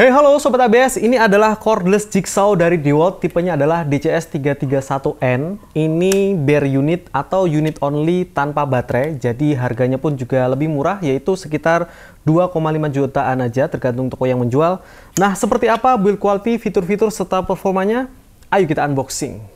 Hey halo Sobat ABS, ini adalah cordless jigsaw dari DeWalt, tipenya adalah DCS331N. Ini bare unit atau unit only tanpa baterai, jadi harganya pun juga lebih murah yaitu sekitar 2,5 jutaan aja tergantung toko yang menjual. Nah seperti apa build quality, fitur-fitur serta performanya? Ayo kita unboxing.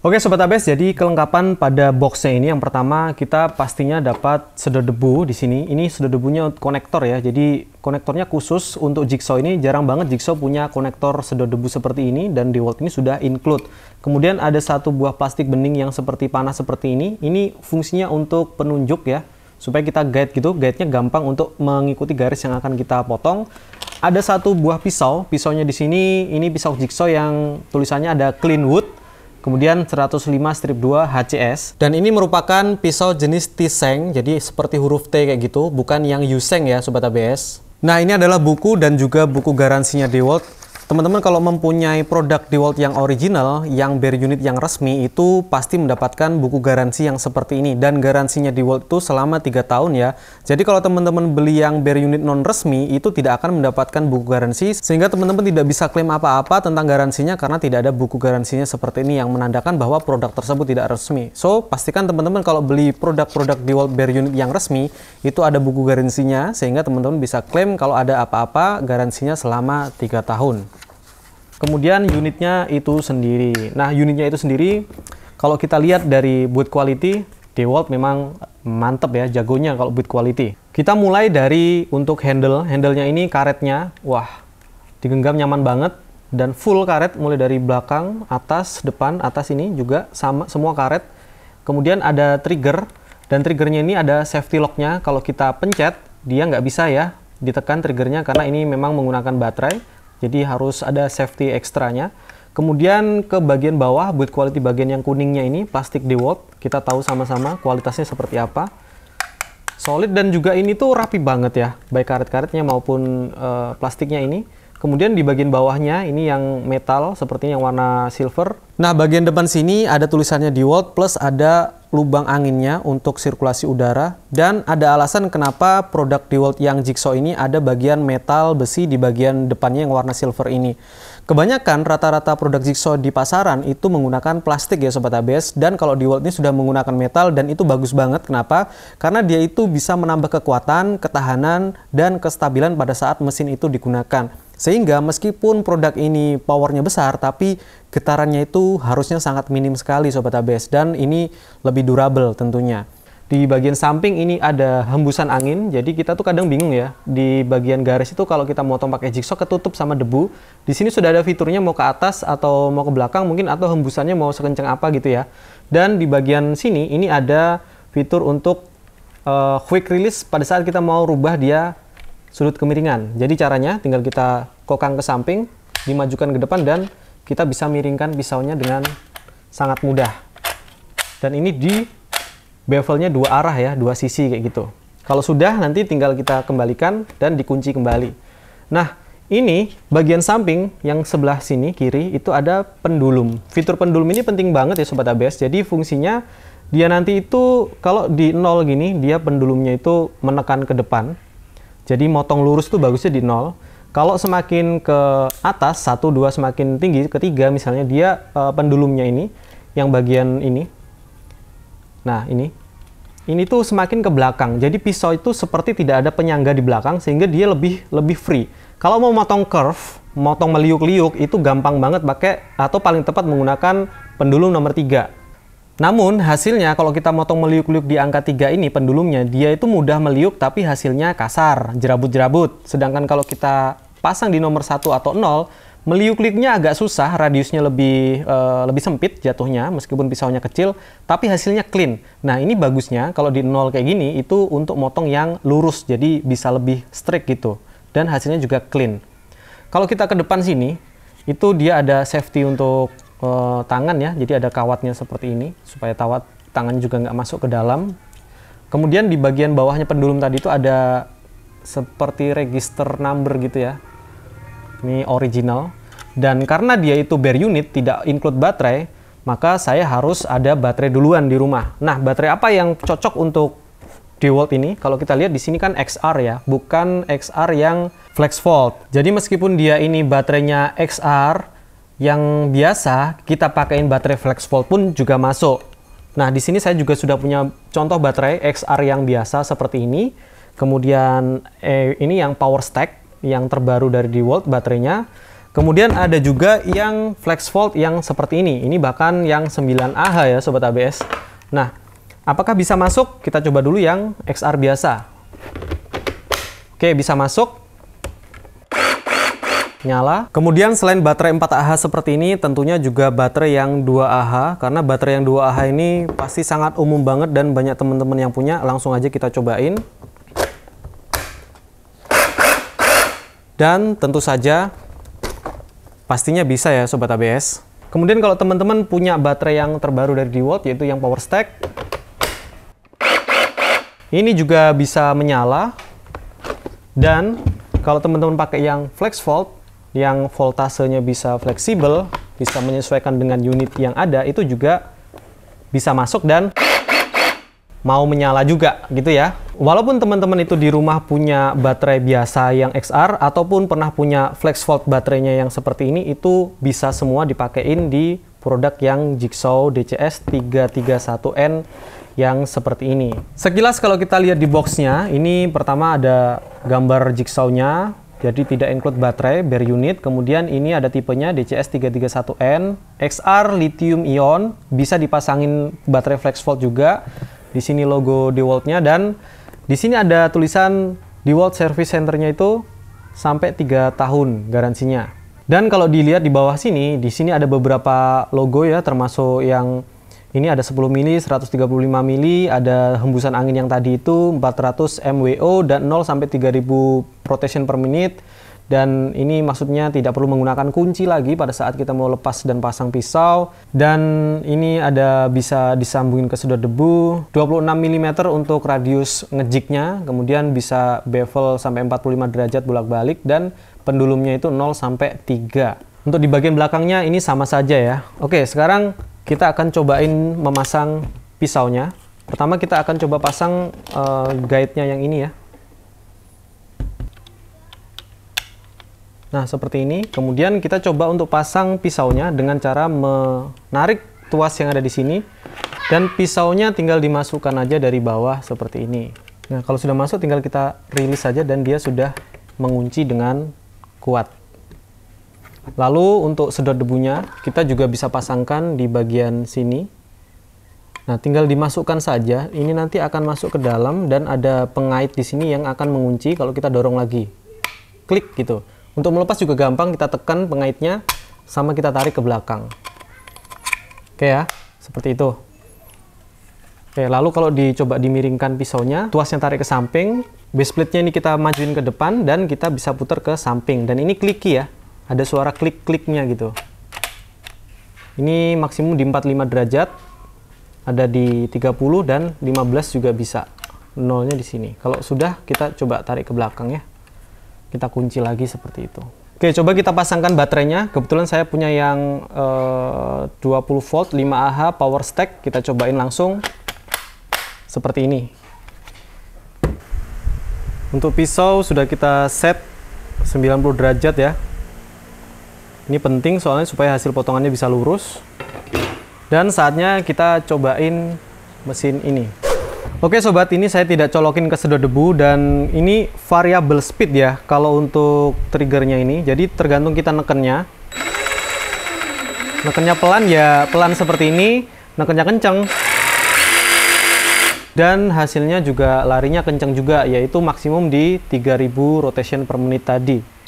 Oke Sobat Abes, jadi kelengkapan pada boxnya ini yang pertama kita pastinya dapat sedot debu di sini. Ini sedot debunya konektor ya, jadi konektornya khusus untuk jigsaw ini. Jarang banget jigsaw punya konektor sedot debu seperti ini dan di Walt ini sudah include. Kemudian ada satu buah plastik bening yang seperti panah seperti ini. Ini fungsinya untuk penunjuk ya, supaya kita guide gitu. Guide-nya gampang untuk mengikuti garis yang akan kita potong ada satu buah pisau. Pisaunya di sini, ini pisau jigsaw yang tulisannya ada clean wood kemudian 105 strip 2 HCS dan ini merupakan pisau jenis T-Seng jadi seperti huruf T kayak gitu bukan yang Yuseng ya Sobat ABS nah ini adalah buku dan juga buku garansinya Dewalt Teman-teman kalau mempunyai produk di DeWalt yang original, yang bare unit yang resmi itu pasti mendapatkan buku garansi yang seperti ini dan garansinya DeWalt itu selama 3 tahun ya. Jadi kalau teman-teman beli yang bare unit non resmi itu tidak akan mendapatkan buku garansi sehingga teman-teman tidak bisa klaim apa-apa tentang garansinya karena tidak ada buku garansinya seperti ini yang menandakan bahwa produk tersebut tidak resmi. So, pastikan teman-teman kalau beli produk-produk DeWalt bare unit yang resmi itu ada buku garansinya sehingga teman-teman bisa klaim kalau ada apa-apa garansinya selama 3 tahun. Kemudian unitnya itu sendiri. Nah, unitnya itu sendiri kalau kita lihat dari boot quality, DeWalt memang mantep ya jagonya kalau boot quality. Kita mulai dari untuk handle. Handlenya ini karetnya, wah, digenggam nyaman banget dan full karet mulai dari belakang, atas, depan, atas ini juga sama semua karet. Kemudian ada trigger dan triggernya ini ada safety locknya. Kalau kita pencet, dia nggak bisa ya ditekan triggernya karena ini memang menggunakan baterai jadi harus ada safety ekstranya. Kemudian ke bagian bawah, build quality bagian yang kuningnya ini, plastik dewalt. Kita tahu sama-sama kualitasnya seperti apa. Solid dan juga ini tuh rapi banget ya, baik karet-karetnya maupun uh, plastiknya ini. Kemudian di bagian bawahnya ini yang metal seperti yang warna silver. Nah, bagian depan sini ada tulisannya Dewalt plus ada lubang anginnya untuk sirkulasi udara dan ada alasan kenapa produk Dewalt yang Jigsaw ini ada bagian metal besi di bagian depannya yang warna silver ini. Kebanyakan rata-rata produk Jigsaw di pasaran itu menggunakan plastik ya sobat ABS dan kalau Dewalt ini sudah menggunakan metal dan itu bagus banget kenapa? Karena dia itu bisa menambah kekuatan, ketahanan dan kestabilan pada saat mesin itu digunakan. Sehingga meskipun produk ini powernya besar, tapi getarannya itu harusnya sangat minim sekali Sobat ABS. Dan ini lebih durable tentunya. Di bagian samping ini ada hembusan angin, jadi kita tuh kadang bingung ya. Di bagian garis itu kalau kita motong pakai jigsaw ketutup sama debu. Di sini sudah ada fiturnya mau ke atas atau mau ke belakang mungkin atau hembusannya mau sekencang apa gitu ya. Dan di bagian sini ini ada fitur untuk uh, quick release pada saat kita mau rubah dia sudut kemiringan. Jadi caranya tinggal kita kokang ke samping, dimajukan ke depan dan kita bisa miringkan pisaunya dengan sangat mudah. Dan ini di bevelnya dua arah ya, dua sisi kayak gitu. Kalau sudah nanti tinggal kita kembalikan dan dikunci kembali. Nah, ini bagian samping yang sebelah sini kiri itu ada pendulum. Fitur pendulum ini penting banget ya sobat ABS. Jadi fungsinya dia nanti itu kalau di nol gini dia pendulumnya itu menekan ke depan jadi motong lurus tuh bagusnya di nol. Kalau semakin ke atas, satu dua semakin tinggi, ketiga misalnya dia uh, pendulumnya ini, yang bagian ini. Nah, ini. Ini tuh semakin ke belakang. Jadi pisau itu seperti tidak ada penyangga di belakang, sehingga dia lebih lebih free. Kalau mau motong curve, motong meliuk-liuk, itu gampang banget pakai, atau paling tepat menggunakan pendulum nomor tiga namun hasilnya kalau kita motong meliuk-liuk di angka 3 ini pendulumnya dia itu mudah meliuk tapi hasilnya kasar, jerabut-jerabut. Sedangkan kalau kita pasang di nomor 1 atau 0, meliuk-liuknya agak susah, radiusnya lebih uh, lebih sempit jatuhnya meskipun pisaunya kecil, tapi hasilnya clean. Nah, ini bagusnya kalau di 0 kayak gini itu untuk motong yang lurus jadi bisa lebih straight gitu dan hasilnya juga clean. Kalau kita ke depan sini, itu dia ada safety untuk uh, tangan ya, jadi ada kawatnya seperti ini supaya tawat tangan juga nggak masuk ke dalam. Kemudian di bagian bawahnya pendulum tadi itu ada seperti register number gitu ya. Ini original. Dan karena dia itu bare unit, tidak include baterai, maka saya harus ada baterai duluan di rumah. Nah, baterai apa yang cocok untuk Dewalt ini? Kalau kita lihat di sini kan XR ya, bukan XR yang flex volt. Jadi meskipun dia ini baterainya XR, yang biasa kita pakaiin baterai flex volt pun juga masuk. Nah, di sini saya juga sudah punya contoh baterai XR yang biasa seperti ini. Kemudian eh, ini yang power stack yang terbaru dari DeWalt baterainya. Kemudian ada juga yang flex volt yang seperti ini. Ini bahkan yang 9AH ya sobat ABS. Nah, apakah bisa masuk? Kita coba dulu yang XR biasa. Oke, bisa masuk nyala. Kemudian selain baterai 4 Ah seperti ini tentunya juga baterai yang 2 Ah karena baterai yang 2 Ah ini pasti sangat umum banget dan banyak teman-teman yang punya. Langsung aja kita cobain. Dan tentu saja pastinya bisa ya sobat ABS. Kemudian kalau teman-teman punya baterai yang terbaru dari DeWalt yaitu yang power stack. Ini juga bisa menyala dan kalau teman-teman pakai yang flex volt yang voltasenya bisa fleksibel, bisa menyesuaikan dengan unit yang ada, itu juga bisa masuk dan mau menyala juga gitu ya. Walaupun teman-teman itu di rumah punya baterai biasa yang XR ataupun pernah punya flex volt baterainya yang seperti ini itu bisa semua dipakein di produk yang Jigsaw DCS 331N yang seperti ini. Sekilas kalau kita lihat di boxnya, ini pertama ada gambar jigsawnya, jadi tidak include baterai, bare unit. Kemudian ini ada tipenya DCS331N, XR lithium ion, bisa dipasangin baterai flex juga. Di sini logo DeWalt-nya dan di sini ada tulisan DeWalt Service Centernya itu sampai 3 tahun garansinya. Dan kalau dilihat di bawah sini, di sini ada beberapa logo ya termasuk yang ini ada 10 mili, 135 mili, ada hembusan angin yang tadi itu 400 MWO dan 0 sampai 3000 rotation per menit. Dan ini maksudnya tidak perlu menggunakan kunci lagi pada saat kita mau lepas dan pasang pisau. Dan ini ada bisa disambungin ke sudut debu, 26 mm untuk radius ngejiknya, kemudian bisa bevel sampai 45 derajat bolak-balik dan pendulumnya itu 0 sampai 3. Untuk di bagian belakangnya ini sama saja ya. Oke, sekarang kita akan cobain memasang pisaunya. Pertama kita akan coba pasang uh, guide-nya yang ini ya. Nah, seperti ini. Kemudian kita coba untuk pasang pisaunya dengan cara menarik tuas yang ada di sini. Dan pisaunya tinggal dimasukkan aja dari bawah seperti ini. Nah, kalau sudah masuk tinggal kita rilis saja dan dia sudah mengunci dengan kuat. Lalu untuk sedot debunya kita juga bisa pasangkan di bagian sini. Nah, tinggal dimasukkan saja. Ini nanti akan masuk ke dalam dan ada pengait di sini yang akan mengunci kalau kita dorong lagi. Klik gitu. Untuk melepas juga gampang, kita tekan pengaitnya sama kita tarik ke belakang. Oke ya, seperti itu. Oke, lalu kalau dicoba dimiringkan pisaunya, tuasnya tarik ke samping, base plate-nya ini kita majuin ke depan, dan kita bisa putar ke samping. Dan ini kliki ya, ada suara klik-kliknya gitu. Ini maksimum di 45 derajat, ada di 30 dan 15 juga bisa. Nolnya di sini. Kalau sudah kita coba tarik ke belakang ya. Kita kunci lagi seperti itu. Oke, coba kita pasangkan baterainya. Kebetulan saya punya yang eh, 20 volt 5 Ah power stack. Kita cobain langsung seperti ini. Untuk pisau sudah kita set 90 derajat ya. Ini penting soalnya supaya hasil potongannya bisa lurus. Dan saatnya kita cobain mesin ini. Oke sobat, ini saya tidak colokin ke sedot debu dan ini variable speed ya kalau untuk triggernya ini. Jadi tergantung kita nekennya. Nekennya pelan ya pelan seperti ini, nekennya kenceng. Dan hasilnya juga larinya kenceng juga yaitu maksimum di 3000 rotation per menit tadi.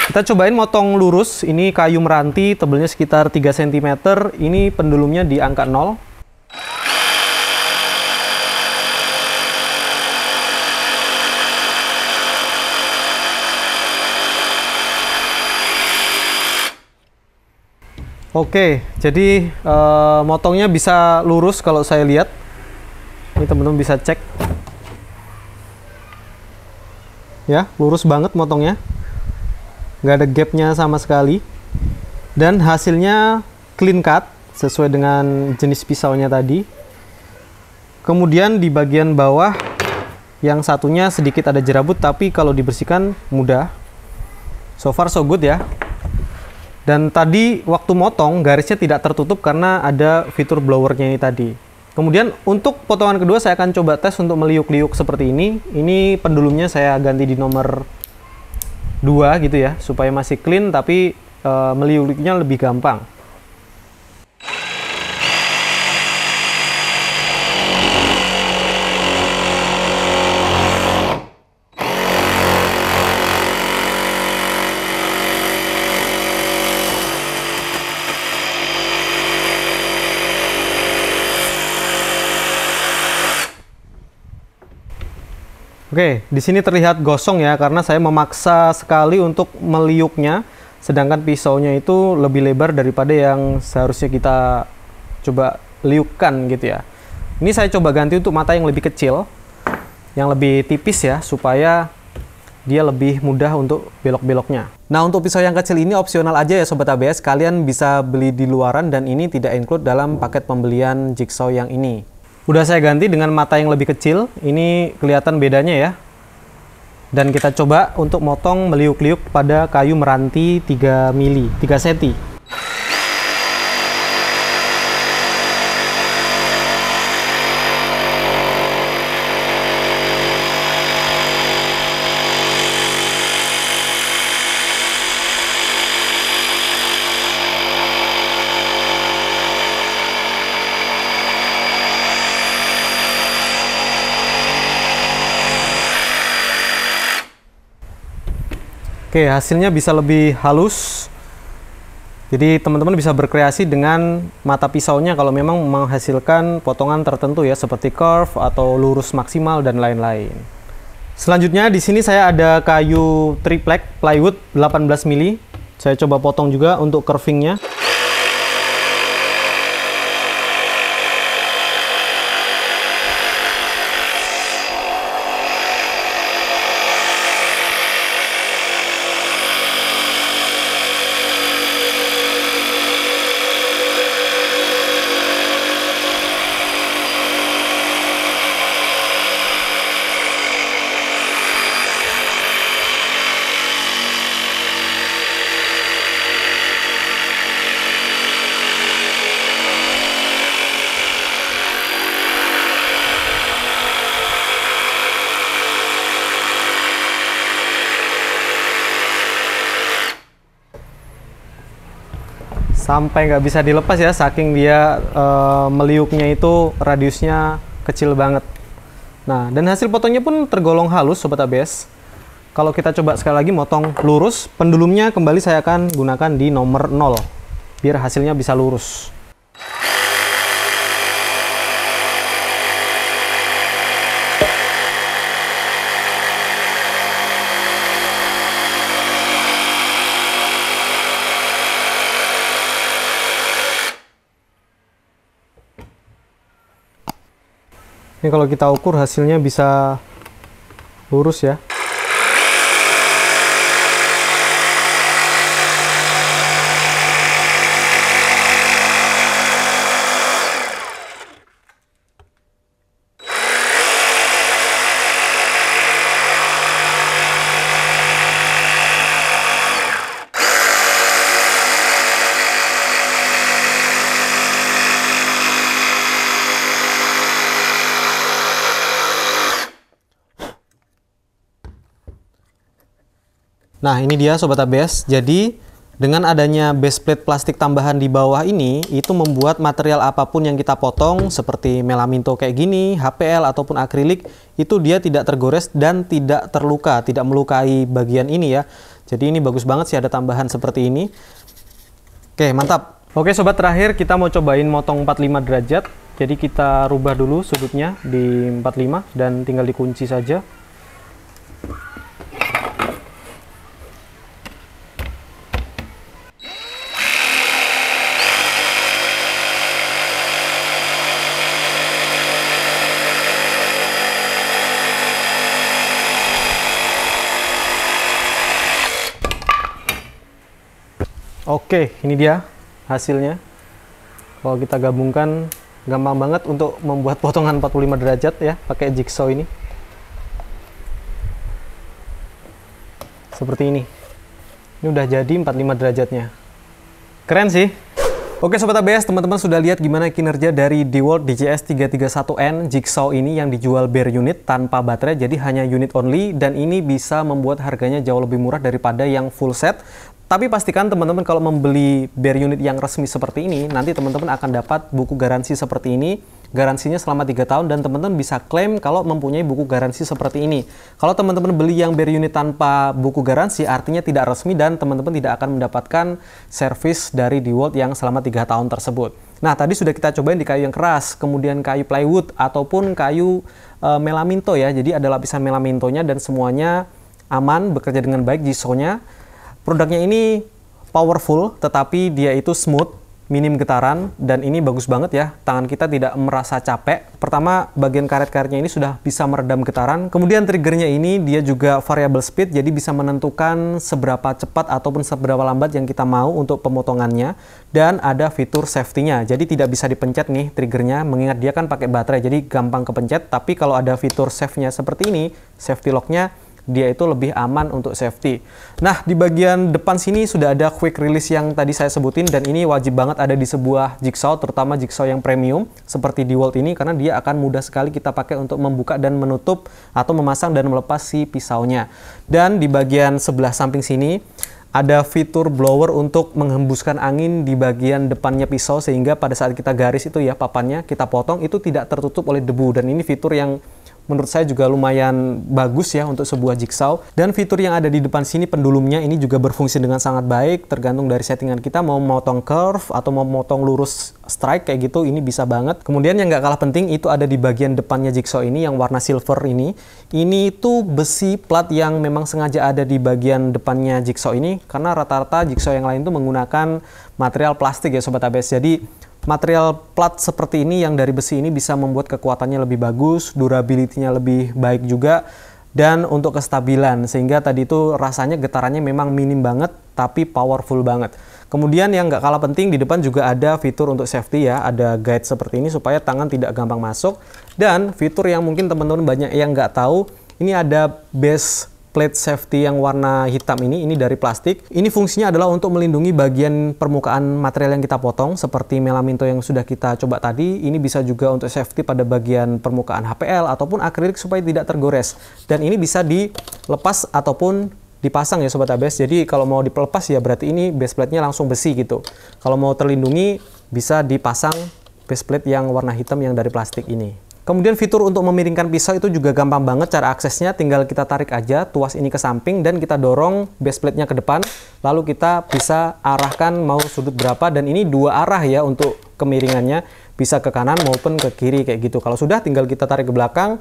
Kita cobain motong lurus, ini kayu meranti, tebelnya sekitar 3 cm, ini pendulumnya di angka 0. Oke, jadi e, motongnya bisa lurus kalau saya lihat. Ini teman-teman bisa cek. Ya, lurus banget motongnya nggak ada gapnya sama sekali dan hasilnya clean cut sesuai dengan jenis pisaunya tadi kemudian di bagian bawah yang satunya sedikit ada jerabut tapi kalau dibersihkan mudah so far so good ya dan tadi waktu motong garisnya tidak tertutup karena ada fitur blowernya ini tadi kemudian untuk potongan kedua saya akan coba tes untuk meliuk-liuk seperti ini ini pendulumnya saya ganti di nomor dua gitu ya supaya masih clean tapi e, meliuknya lebih gampang Oke, di sini terlihat gosong ya karena saya memaksa sekali untuk meliuknya, sedangkan pisaunya itu lebih lebar daripada yang seharusnya kita coba liukkan gitu ya. Ini saya coba ganti untuk mata yang lebih kecil, yang lebih tipis ya supaya dia lebih mudah untuk belok-beloknya. Nah, untuk pisau yang kecil ini opsional aja ya Sobat ABS, kalian bisa beli di luaran dan ini tidak include dalam paket pembelian jigsaw yang ini. Udah saya ganti dengan mata yang lebih kecil. Ini kelihatan bedanya ya. Dan kita coba untuk motong meliuk-liuk pada kayu meranti 3 mili, 3 senti. Oke, hasilnya bisa lebih halus. Jadi teman-teman bisa berkreasi dengan mata pisaunya kalau memang menghasilkan potongan tertentu ya seperti curve atau lurus maksimal dan lain-lain. Selanjutnya di sini saya ada kayu triplek plywood 18 mili. Saya coba potong juga untuk curvingnya. sampai nggak bisa dilepas ya saking dia uh, meliuknya itu radiusnya kecil banget nah dan hasil potongnya pun tergolong halus sobat ABS kalau kita coba sekali lagi motong lurus pendulumnya kembali saya akan gunakan di nomor 0 biar hasilnya bisa lurus ini kalau kita ukur hasilnya bisa lurus ya Nah, ini dia sobat ABS. Jadi, dengan adanya base plate plastik tambahan di bawah ini, itu membuat material apapun yang kita potong, seperti melaminto kayak gini, HPL ataupun akrilik, itu dia tidak tergores dan tidak terluka, tidak melukai bagian ini ya. Jadi ini bagus banget sih ada tambahan seperti ini. Oke, mantap. Oke sobat, terakhir kita mau cobain motong 45 derajat. Jadi kita rubah dulu sudutnya di 45 dan tinggal dikunci saja. Oke, ini dia hasilnya. Kalau kita gabungkan, gampang banget untuk membuat potongan 45 derajat ya, pakai jigsaw ini. Seperti ini. Ini udah jadi 45 derajatnya. Keren sih. Oke Sobat ABS, teman-teman sudah lihat gimana kinerja dari DeWalt DJS331N Jigsaw ini yang dijual bare unit tanpa baterai jadi hanya unit only dan ini bisa membuat harganya jauh lebih murah daripada yang full set tapi pastikan teman-teman kalau membeli bear unit yang resmi seperti ini, nanti teman-teman akan dapat buku garansi seperti ini. Garansinya selama 3 tahun dan teman-teman bisa klaim kalau mempunyai buku garansi seperti ini. Kalau teman-teman beli yang bear unit tanpa buku garansi artinya tidak resmi dan teman-teman tidak akan mendapatkan service dari DeWalt yang selama 3 tahun tersebut. Nah, tadi sudah kita cobain di kayu yang keras, kemudian kayu plywood ataupun kayu e, melaminto ya. Jadi ada lapisan melamintonya dan semuanya aman bekerja dengan baik jisonya Produknya ini powerful, tetapi dia itu smooth, minim getaran, dan ini bagus banget ya. Tangan kita tidak merasa capek. Pertama, bagian karet-karetnya ini sudah bisa meredam getaran. Kemudian triggernya ini, dia juga variable speed, jadi bisa menentukan seberapa cepat ataupun seberapa lambat yang kita mau untuk pemotongannya. Dan ada fitur safety-nya, jadi tidak bisa dipencet nih triggernya, mengingat dia kan pakai baterai, jadi gampang kepencet. Tapi kalau ada fitur safe nya seperti ini, safety lock-nya, dia itu lebih aman untuk safety. Nah, di bagian depan sini sudah ada quick release yang tadi saya sebutin dan ini wajib banget ada di sebuah jigsaw, terutama jigsaw yang premium seperti di Walt ini karena dia akan mudah sekali kita pakai untuk membuka dan menutup atau memasang dan melepas si pisaunya. Dan di bagian sebelah samping sini ada fitur blower untuk menghembuskan angin di bagian depannya pisau sehingga pada saat kita garis itu ya papannya kita potong itu tidak tertutup oleh debu dan ini fitur yang menurut saya juga lumayan bagus ya untuk sebuah jigsaw. Dan fitur yang ada di depan sini pendulumnya ini juga berfungsi dengan sangat baik tergantung dari settingan kita mau motong curve atau mau motong lurus strike kayak gitu ini bisa banget. Kemudian yang nggak kalah penting itu ada di bagian depannya jigsaw ini yang warna silver ini. Ini itu besi plat yang memang sengaja ada di bagian depannya jigsaw ini karena rata-rata jigsaw yang lain itu menggunakan material plastik ya sobat ABS. Jadi material plat seperti ini yang dari besi ini bisa membuat kekuatannya lebih bagus, durability-nya lebih baik juga dan untuk kestabilan sehingga tadi itu rasanya getarannya memang minim banget tapi powerful banget. Kemudian yang nggak kalah penting di depan juga ada fitur untuk safety ya, ada guide seperti ini supaya tangan tidak gampang masuk dan fitur yang mungkin teman-teman banyak yang nggak tahu ini ada base plate safety yang warna hitam ini, ini dari plastik. Ini fungsinya adalah untuk melindungi bagian permukaan material yang kita potong, seperti melaminto yang sudah kita coba tadi. Ini bisa juga untuk safety pada bagian permukaan HPL ataupun akrilik supaya tidak tergores. Dan ini bisa dilepas ataupun dipasang ya Sobat ABS. Jadi kalau mau dilepas ya berarti ini base plate-nya langsung besi gitu. Kalau mau terlindungi bisa dipasang base plate yang warna hitam yang dari plastik ini. Kemudian fitur untuk memiringkan pisau itu juga gampang banget cara aksesnya, tinggal kita tarik aja tuas ini ke samping dan kita dorong base plate-nya ke depan, lalu kita bisa arahkan mau sudut berapa dan ini dua arah ya untuk kemiringannya, bisa ke kanan maupun ke kiri kayak gitu. Kalau sudah tinggal kita tarik ke belakang,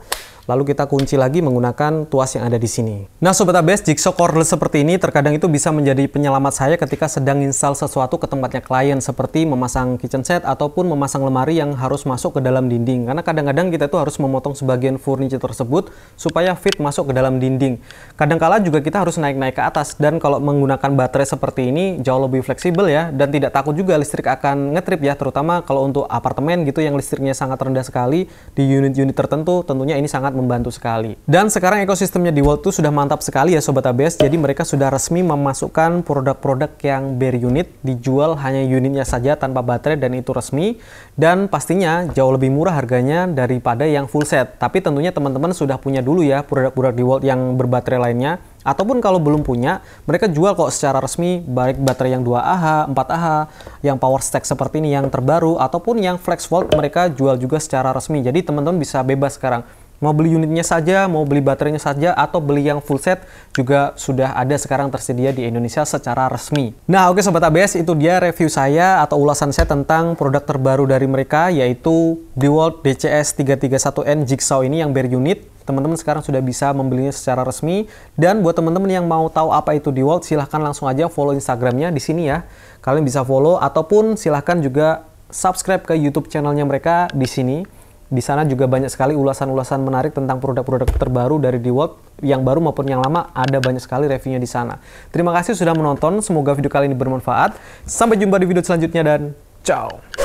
Lalu kita kunci lagi menggunakan tuas yang ada di sini. Nah Sobat ABS, jigsaw cordless seperti ini terkadang itu bisa menjadi penyelamat saya ketika sedang install sesuatu ke tempatnya klien seperti memasang kitchen set ataupun memasang lemari yang harus masuk ke dalam dinding. Karena kadang-kadang kita itu harus memotong sebagian furniture tersebut supaya fit masuk ke dalam dinding. Kadangkala juga kita harus naik-naik ke atas dan kalau menggunakan baterai seperti ini jauh lebih fleksibel ya dan tidak takut juga listrik akan ngetrip ya terutama kalau untuk apartemen gitu yang listriknya sangat rendah sekali di unit-unit tertentu tentunya ini sangat membantu sekali. Dan sekarang ekosistemnya di World itu sudah mantap sekali ya Sobat ABS. Jadi mereka sudah resmi memasukkan produk-produk yang bare unit dijual hanya unitnya saja tanpa baterai dan itu resmi. Dan pastinya jauh lebih murah harganya daripada yang full set. Tapi tentunya teman-teman sudah punya dulu ya produk-produk di World yang berbaterai lainnya ataupun kalau belum punya, mereka jual kok secara resmi baik baterai yang 2Ah, 4Ah, yang power stack seperti ini yang terbaru ataupun yang flex volt mereka jual juga secara resmi. Jadi teman-teman bisa bebas sekarang. Mau beli unitnya saja, mau beli baterainya saja, atau beli yang full set juga sudah ada sekarang tersedia di Indonesia secara resmi. Nah oke okay, Sobat ABS, itu dia review saya atau ulasan saya tentang produk terbaru dari mereka yaitu DeWalt DCS331N Jigsaw ini yang bare unit teman-teman sekarang sudah bisa membelinya secara resmi dan buat teman-teman yang mau tahu apa itu DeWalt silahkan langsung aja follow Instagramnya di sini ya kalian bisa follow ataupun silahkan juga subscribe ke YouTube channelnya mereka di sini di sana juga banyak sekali ulasan-ulasan menarik tentang produk-produk terbaru dari DeWalt yang baru maupun yang lama ada banyak sekali reviewnya di sana. Terima kasih sudah menonton, semoga video kali ini bermanfaat. Sampai jumpa di video selanjutnya dan ciao.